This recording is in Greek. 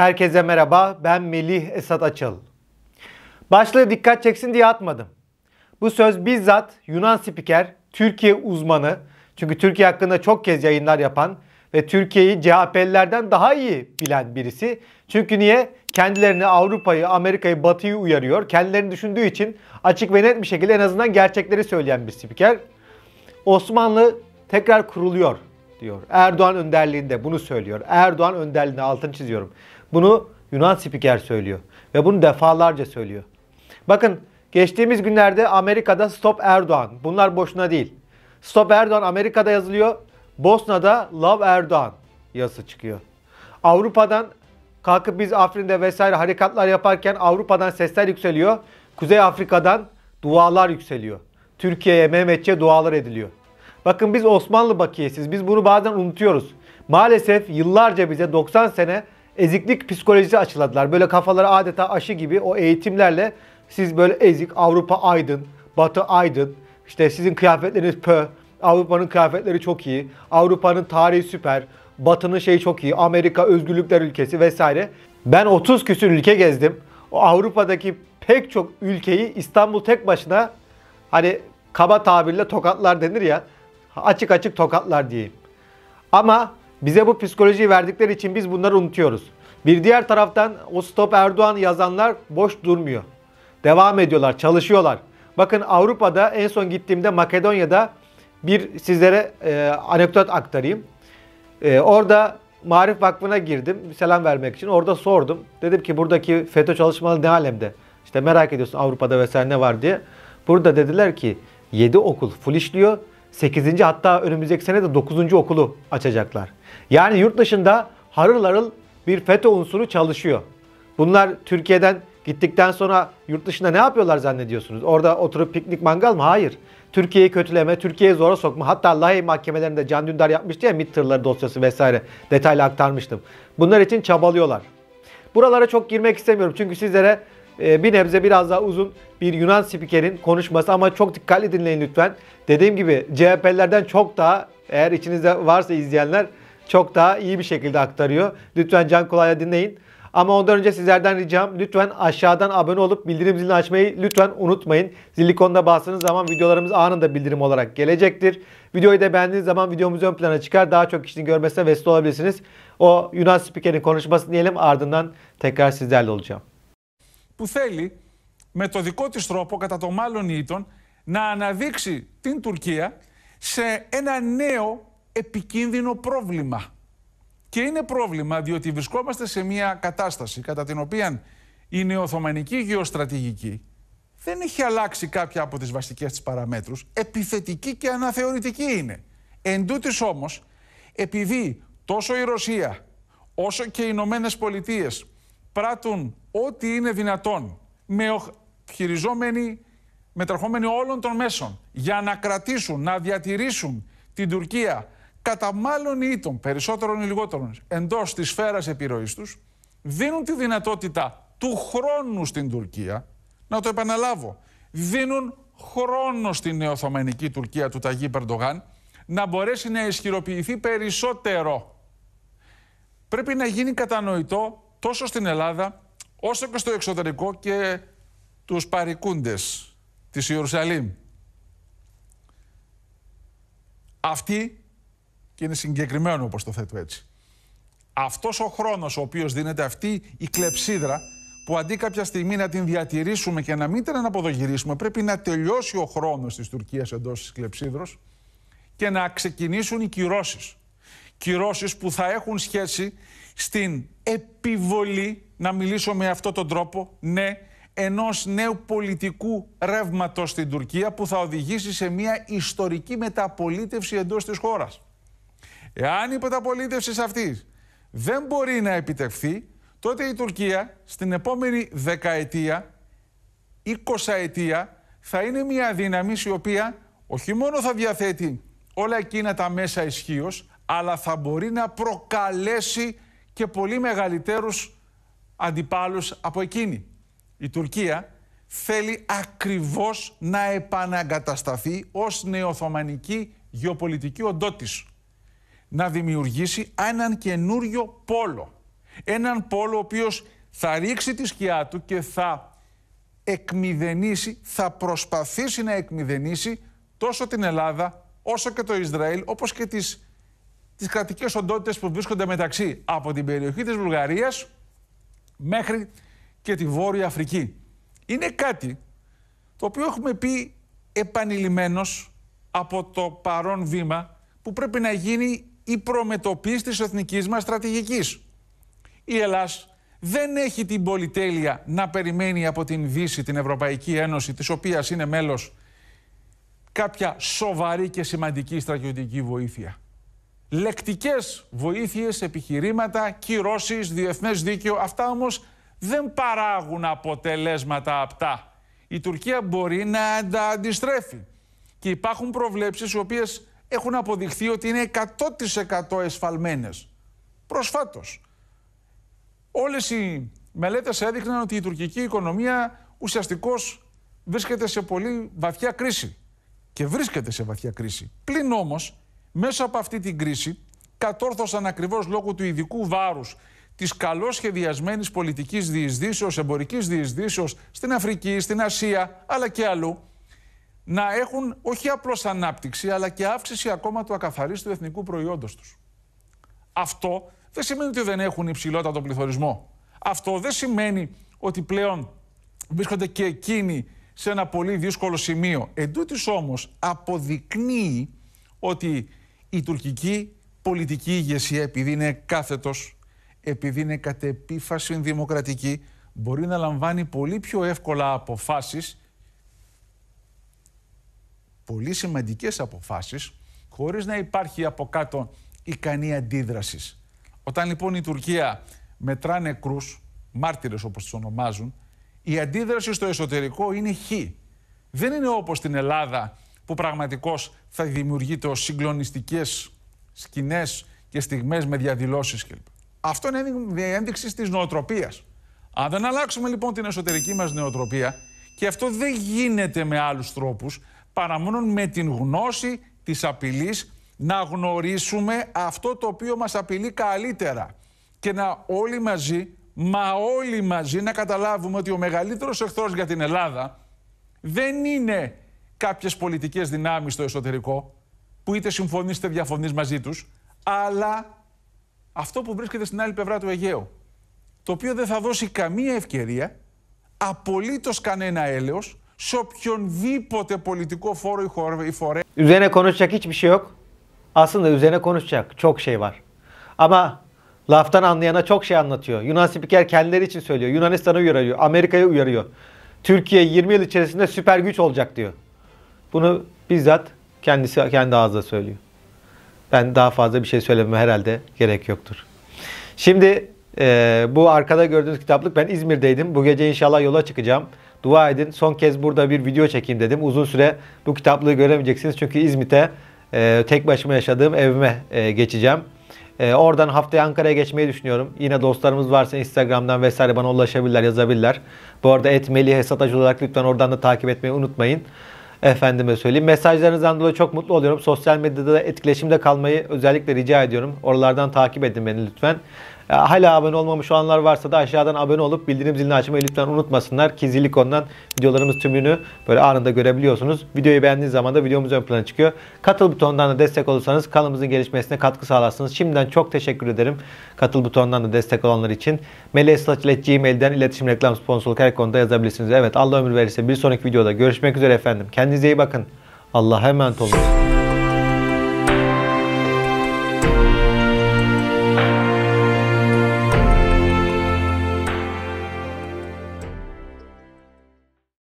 Herkese merhaba, ben Melih Esat Açıl. Başlığı dikkat çeksin diye atmadım. Bu söz bizzat Yunan spiker, Türkiye uzmanı, çünkü Türkiye hakkında çok kez yayınlar yapan ve Türkiye'yi CHP'lilerden daha iyi bilen birisi. Çünkü niye? Kendilerini Avrupa'yı, Amerika'yı, Batı'yı uyarıyor. Kendilerini düşündüğü için açık ve net bir şekilde en azından gerçekleri söyleyen bir spiker. Osmanlı tekrar kuruluyor diyor. Erdoğan önderliğinde bunu söylüyor. Erdoğan önderliğinde altını çiziyorum. Bunu Yunan spiker söylüyor. Ve bunu defalarca söylüyor. Bakın geçtiğimiz günlerde Amerika'da Stop Erdoğan. Bunlar boşuna değil. Stop Erdoğan Amerika'da yazılıyor. Bosna'da Love Erdoğan yazısı çıkıyor. Avrupa'dan kalkıp biz Afrin'de vesaire harekatlar yaparken Avrupa'dan sesler yükseliyor. Kuzey Afrika'dan dualar yükseliyor. Türkiye'ye, Mehmetçe dualar ediliyor. Bakın biz Osmanlı bakiyesiz. Biz bunu bazen unutuyoruz. Maalesef yıllarca bize 90 sene eziklik psikolojisi açıladılar Böyle kafaları adeta aşı gibi o eğitimlerle siz böyle ezik, Avrupa aydın, Batı aydın, işte sizin kıyafetleriniz pö, Avrupa'nın kıyafetleri çok iyi, Avrupa'nın tarihi süper, Batı'nın şeyi çok iyi, Amerika özgürlükler ülkesi vesaire. Ben 30 küsür ülke gezdim. O Avrupa'daki pek çok ülkeyi İstanbul tek başına hani kaba tabirle tokatlar denir ya açık açık tokatlar diyeyim. Ama bize bu psikolojiyi verdikleri için biz bunları unutuyoruz. Bir diğer taraftan o Stop Erdoğan yazanlar boş durmuyor. Devam ediyorlar, çalışıyorlar. Bakın Avrupa'da en son gittiğimde Makedonya'da bir sizlere e, anekdot aktarayım. E, orada Marif Vakfı'na girdim selam vermek için. Orada sordum. Dedim ki buradaki FETÖ çalışmaları ne alemde? İşte merak ediyorsun Avrupa'da vesaire ne var diye. Burada dediler ki 7 okul full işliyor. 8. hatta önümüzdeki sene de 9. okulu açacaklar. Yani yurt dışında harıl harıl bir FETÖ unsuru çalışıyor. Bunlar Türkiye'den gittikten sonra yurt dışında ne yapıyorlar zannediyorsunuz? Orada oturup piknik mangal mı? Hayır. Türkiye'yi kötüleme, Türkiye'yi zora sokma. Hatta Lahey mahkemelerinde Can Dündar yapmıştı ya MİT tırları dosyası vesaire. Detaylı aktarmıştım. Bunlar için çabalıyorlar. Buralara çok girmek istemiyorum çünkü sizlere ee, bir nebze biraz daha uzun bir Yunan spikerin konuşması ama çok dikkatli dinleyin lütfen. Dediğim gibi CHP'lerden çok daha eğer içinizde varsa izleyenler çok daha iyi bir şekilde aktarıyor. Lütfen can kulağıyla dinleyin. Ama ondan önce sizlerden ricam lütfen aşağıdan abone olup bildirim zilini açmayı lütfen unutmayın. Zil ikonuna bastığınız zaman videolarımız anında bildirim olarak gelecektir. Videoyu da beğendiğiniz zaman videomuz ön plana çıkar. Daha çok kişinin görmesine vesile olabilirsiniz. O Yunan spikerin konuşmasını diyelim ardından tekrar sizlerle olacağım. που θέλει με το δικό της τρόπο, κατά το μάλλον ήτον, να αναδείξει την Τουρκία σε ένα νέο επικίνδυνο πρόβλημα. Και είναι πρόβλημα διότι βρισκόμαστε σε μια κατάσταση κατά την οποία η νεοοθωμανική γεωστρατηγική δεν έχει αλλάξει κάποια από τις βασικές της παραμέτρους, επιθετική και αναθεωρητική είναι. Εν τούτης όμως, επειδή τόσο η Ρωσία όσο και οι Ηνωμένες Πολιτείες πράττουν ό,τι είναι δυνατόν με οχ... χειριζόμενοι όλων των μέσων για να κρατήσουν, να διατηρήσουν την Τουρκία κατά μάλλον ή των περισσότερων ή λιγότερων, εντός της σφαίρας επιρροής τους, δίνουν τη δυνατότητα του χρόνου στην Τουρκία, να το επαναλάβω, δίνουν χρόνο στην νεοθωμανική Τουρκία του Ταγί Περντογάν να μπορέσει να ισχυροποιηθεί περισσότερο. Πρέπει να γίνει κατανοητό τόσο στην Ελλάδα όσο και στο εξωτερικό και τους παρικούντες της Ιερουσαλήμ. Αυτή, και είναι συγκεκριμένο όπως το θέτω έτσι, αυτός ο χρόνος ο οποίος δίνεται αυτή η κλεψίδρα που αντί κάποια στιγμή να την διατηρήσουμε και να μην την αναποδογυρίσουμε πρέπει να τελειώσει ο χρόνος της Τουρκίας εντός της κλεψίδρος και να ξεκινήσουν οι κυρώσεις. Κυρώσεις που θα έχουν σχέση στην επιβολή, να μιλήσω με αυτόν τον τρόπο, ναι, ενός νέου πολιτικού ρεύματος στην Τουρκία που θα οδηγήσει σε μια ιστορική μεταπολίτευση εντός της χώρας. Εάν η μεταπολίτευση αυτής δεν μπορεί να επιτευχθεί, τότε η Τουρκία στην επόμενη δεκαετία, 20 ετία, θα είναι μια δύναμη η οποία όχι μόνο θα διαθέτει όλα εκείνα τα μέσα ισχύως, αλλά θα μπορεί να προκαλέσει και πολύ μεγαλύτερους αντιπάλους από εκείνη. Η Τουρκία θέλει ακριβώς να επαναγκατασταθεί ως νεοθωμανική γεωπολιτική οντότης. Να δημιουργήσει έναν καινούριο πόλο. Έναν πόλο ο οποίος θα ρίξει τη σκιά του και θα εκμηδενήσει, θα προσπαθήσει να εκμηδενήσει τόσο την Ελλάδα όσο και το Ισραήλ όπως και τις τις κρατικές οντότητες που βρίσκονται μεταξύ από την περιοχή της Βουλγαρίας μέχρι και τη Βόρεια Αφρική. Είναι κάτι το οποίο έχουμε πει επανειλημμένος από το παρόν βήμα που πρέπει να γίνει η προμετωπής της εθνικής μας στρατηγικής. Η Ελλάς δεν έχει την πολυτέλεια να περιμένει από την Δύση, την Ευρωπαϊκή Ένωση, της οποίας είναι μέλος, κάποια σοβαρή και σημαντική στρατιωτική βοήθεια λεκτικές βοήθειες, επιχειρήματα, κυρώσεις, διεθνές δίκαιο. Αυτά όμως δεν παράγουν αποτελέσματα απτά. Η Τουρκία μπορεί να τα αντιστρέφει. Και υπάρχουν προβλέψεις οι οποίες έχουν αποδειχθεί ότι είναι 100% εσφαλμένες. Προσφάτως. Όλες οι μελέτες έδειχναν ότι η τουρκική οικονομία ουσιαστικώς βρίσκεται σε πολύ βαθιά κρίση. Και βρίσκεται σε βαθιά κρίση. Πλην όμως μέσα από αυτή την κρίση κατόρθωσαν ακριβώς λόγω του ειδικού βάρους της καλώς σχεδιασμένης πολιτικής διεισδύσεως, εμπορικής διεισδύσεως στην Αφρική, στην Ασία αλλά και αλλού, να έχουν όχι απλώς ανάπτυξη αλλά και αύξηση ακόμα του ακαθαρίστου εθνικού προϊόντος τους. Αυτό δεν σημαίνει ότι δεν έχουν υψηλότατο πληθωρισμό. Αυτό δεν σημαίνει ότι πλέον βρίσκονται και εκείνοι σε ένα πολύ δύσκολο σημείο. Εν τούτης όμως αποδεικνύει ότι η τουρκική πολιτική ηγεσία, επειδή είναι κάθετος, επειδή είναι κατ' επίφαση δημοκρατική, μπορεί να λαμβάνει πολύ πιο εύκολα αποφάσεις, πολύ σημαντικές αποφάσεις, χωρίς να υπάρχει από κάτω ικανή αντίδραση. Όταν λοιπόν η Τουρκία μετρά νεκρούς, μάρτυρες όπως τους ονομάζουν, η αντίδραση στο εσωτερικό είναι χ. Δεν είναι όπως στην Ελλάδα που πραγματικώς θα δημιουργείται ως συγκλονιστικές σκηνές και στιγμές με διαδηλώσεις κλπ. Αυτό είναι ένδειξη της νοοτροπίας. Αν δεν αλλάξουμε λοιπόν την εσωτερική μας νοοτροπία και αυτό δεν γίνεται με άλλους τρόπους παρά μόνο με την γνώση της απειλής να γνωρίσουμε αυτό το οποίο μας απειλεί καλύτερα και να όλοι μαζί, μα όλοι μαζί να καταλάβουμε ότι ο μεγαλύτερος εχθρός για την Ελλάδα δεν είναι κάποιες πολιτικές δυνάμεις στο εσωτερικό που είτε συμφωνείς είτε διαφωνείς μαζί τους, αλλά αυτό που βρίσκεται στην άλλη πλευρά του Αιγαίου, το οποίο δεν θα δώσει καμία ευκαιρία, απολύτως κανένα έλεος, σε οποιονδήποτε πολιτικό φόρο ή, χορ, ή φορέα. Üzerine konuşacak hiçbir şey yok. Aslında üzerine konuşacak çok şey var. Ama laftan anlayana çok şey anlatıyor. Yunan spiker kendileri için söylüyor. Yunanistan'ı uyarıyor, Amerika'yı uyarıyor. Türkiye 20 yıl içerisinde süper güç olacak diyor. Bunu bizzat kendisi kendi ağzıyla söylüyor. Ben daha fazla bir şey söylememe herhalde gerek yoktur. Şimdi e, bu arkada gördüğünüz kitaplık ben İzmir'deydim. Bu gece inşallah yola çıkacağım. Dua edin. Son kez burada bir video çekeyim dedim. Uzun süre bu kitaplığı göremeyeceksiniz. Çünkü İzmit'e e, tek başıma yaşadığım evime e, geçeceğim. E, oradan haftaya Ankara'ya geçmeyi düşünüyorum. Yine dostlarımız varsa Instagram'dan vesaire bana ulaşabilirler, yazabilirler. Bu arada etmeli hesat olarak lütfen oradan da takip etmeyi unutmayın. Efendime söyleyeyim. Mesajlarınızdan dolayı çok mutlu oluyorum. Sosyal medyada da etkileşimde kalmayı özellikle rica ediyorum. Oralardan takip edin beni lütfen. Hala abone olmamış olanlar varsa da aşağıdan abone olup bildirim zilini açmayı lütfen unutmasınlar ki Zilikon'dan videolarımız tümünü böyle anında görebiliyorsunuz. Videoyu beğendiğiniz zaman da videomuz ön plana çıkıyor. Katıl butonundan da destek olursanız kanalımızın gelişmesine katkı sağlarsınız. Şimdiden çok teşekkür ederim katıl butonundan da destek olanlar için. meleslaç.gmail'den iletişim reklam sponsorluk her konuda yazabilirsiniz. Evet Allah ömür verirse bir sonraki videoda görüşmek üzere efendim. Kendinize iyi bakın. Allah'a emanet olun.